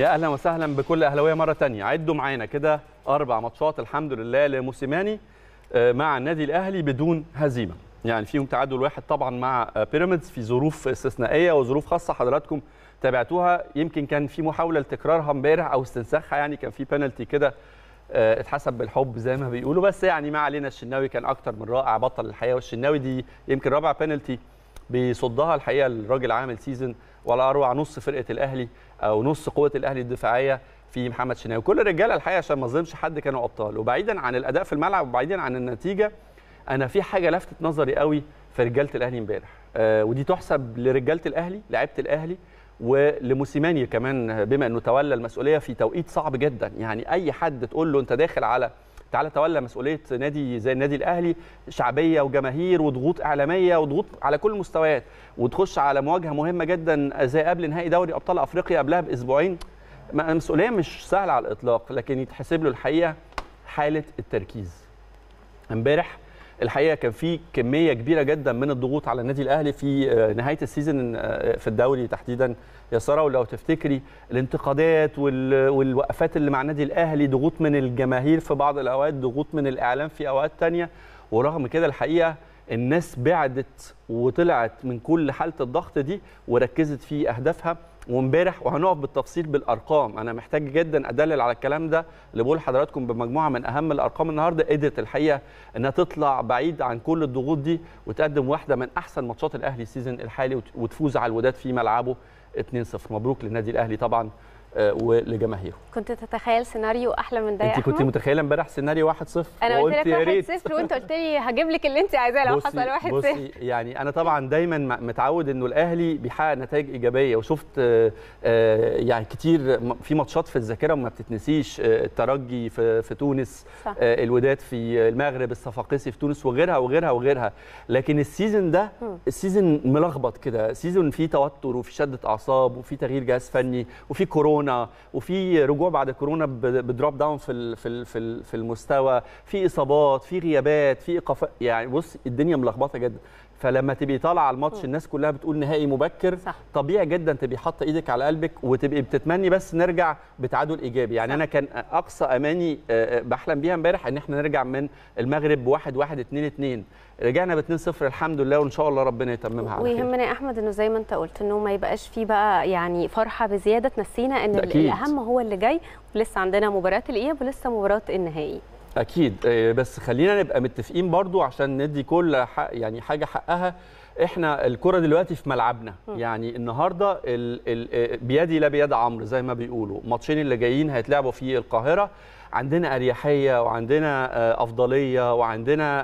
يا اهلا وسهلا بكل اهلاويه مره تانية عدوا معانا كده اربع ماتشات الحمد لله لموسيماني آه، مع النادي الاهلي بدون هزيمه يعني فيهم تعادل واحد طبعا مع آه، بيراميدز في ظروف استثنائيه وظروف خاصه حضراتكم تابعتوها يمكن كان في محاوله لتكرارها امبارح او استنساخها يعني كان في بنالتي كده آه، اتحسب بالحب زي ما بيقولوا بس يعني ما علينا الشناوي كان اكتر من رائع بطل الحياه والشناوي دي يمكن رابع بنالتي بيصدها الحقيقه الراجل عامل سيزون ولا اروع نص فرقه الاهلي او نص قوه الاهلي الدفاعيه في محمد شناوي كل الرجاله الحقيقه عشان ما اظلمش حد كانوا ابطال وبعيدا عن الاداء في الملعب وبعيدا عن النتيجه انا في حاجه لفتت نظري قوي في رجاله الاهلي امبارح آه ودي تحسب لرجاله الاهلي لعيبه الاهلي ولموسيماني كمان بما انه تولى المسؤوليه في توقيت صعب جدا يعني اي حد تقول له انت داخل على تعالى تولى مسؤوليه نادي زي النادي الاهلي شعبيه وجماهير وضغوط اعلاميه وضغوط على كل المستويات وتخش على مواجهه مهمه جدا زي قبل نهائي دوري ابطال افريقيا قبلها باسبوعين مسؤوليه مش سهله على الاطلاق لكن يتحسب له الحقيقه حاله التركيز امبارح الحقيقه كان في كميه كبيره جدا من الضغوط على النادي الاهلي في آه، نهايه السيزون آه، في الدوري تحديدا يا ساره ولو تفتكري الانتقادات والوقفات اللي مع النادي الاهلي ضغوط من الجماهير في بعض الاوقات ضغوط من الاعلام في اوقات ثانيه ورغم كده الحقيقه الناس بعدت وطلعت من كل حاله الضغط دي وركزت في اهدافها وامبارح وهنقف بالتفصيل بالارقام انا محتاج جدا ادلل على الكلام ده اللي بقول حضراتكم بمجموعه من اهم الارقام النهارده قدرت الحقيقه انها تطلع بعيد عن كل الضغوط دي وتقدم واحده من احسن ماتشات الاهلي السيزون الحالي وتفوز على الوداد في ملعبه 2-0 مبروك للنادي الاهلي طبعا آه، ولجماهيره كنت تتخيل سيناريو احلى من ده انت كنت متخيله امبارح سيناريو 1-0 انا قلت لك 1-0 وانت قلت لي هجيب لك اللي انت عايزاه لو حصل 1-0 بصي يعني انا طبعا دايما متعود انه الاهلي بيحقق نتائج ايجابيه وشفت آه، آه، يعني كتير في ماتشات في الذاكره ما بتتنسيش الترجي في, في تونس صح. الوداد في المغرب الصفاقسي في تونس وغيرها وغيرها وغيرها لكن السيزون ده السيزون ملخبط كده سيزون فيه توتر وفي شده اعصاب وفي تغيير جهاز فني وفي كورونا كورونا وفي رجوع بعد كورونا بدروب داون في في في المستوى في اصابات في غيابات في ايقافات يعني بص الدنيا ملخبطه جدا فلما تبقي طالعه على الماتش الناس كلها بتقول نهائي مبكر صح. طبيعي جدا تبقي حاطه ايدك على قلبك وتبقي بتتمني بس نرجع بتعادل ايجابي يعني صح. انا كان اقصى اماني آه، آه، بحلم بيها امبارح ان احنا نرجع من المغرب بواحد واحد 2 2 رجعنا ب 2 0 الحمد لله وان شاء الله ربنا يتممها على ويهمنا يا احمد انه زي ما انت قلت انه ما يبقاش فيه بقى يعني فرحه بزياده تنسينا لان أكيد. الاهم هو اللي جاي ولسه عندنا مباراه الاياب ولسه مباراه النهائي اكيد آه، بس خلينا نبقى متفقين برضو عشان ندي كل حق يعني حاجه حقها احنا الكره دلوقتي في ملعبنا يعني النهارده ال ال آه، بيدي لا بيد عمرو زي ما بيقولوا الماتشين اللي جايين هيتلعبوا في القاهره عندنا اريحيه وعندنا آه، افضليه وعندنا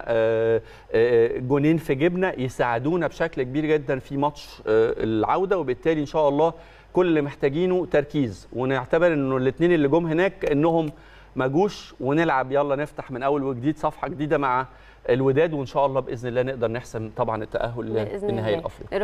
جونين في جبنة يساعدونا بشكل كبير جدا في ماتش العوده وبالتالي ان شاء الله كل اللي محتاجينه تركيز ونعتبر انه الاثنين اللي جم هناك انهم ما جوش ونلعب يلا نفتح من اول وجديد صفحه جديده مع الوداد وان شاء الله باذن الله نقدر نحسم طبعا التاهل للنهائي الافريقي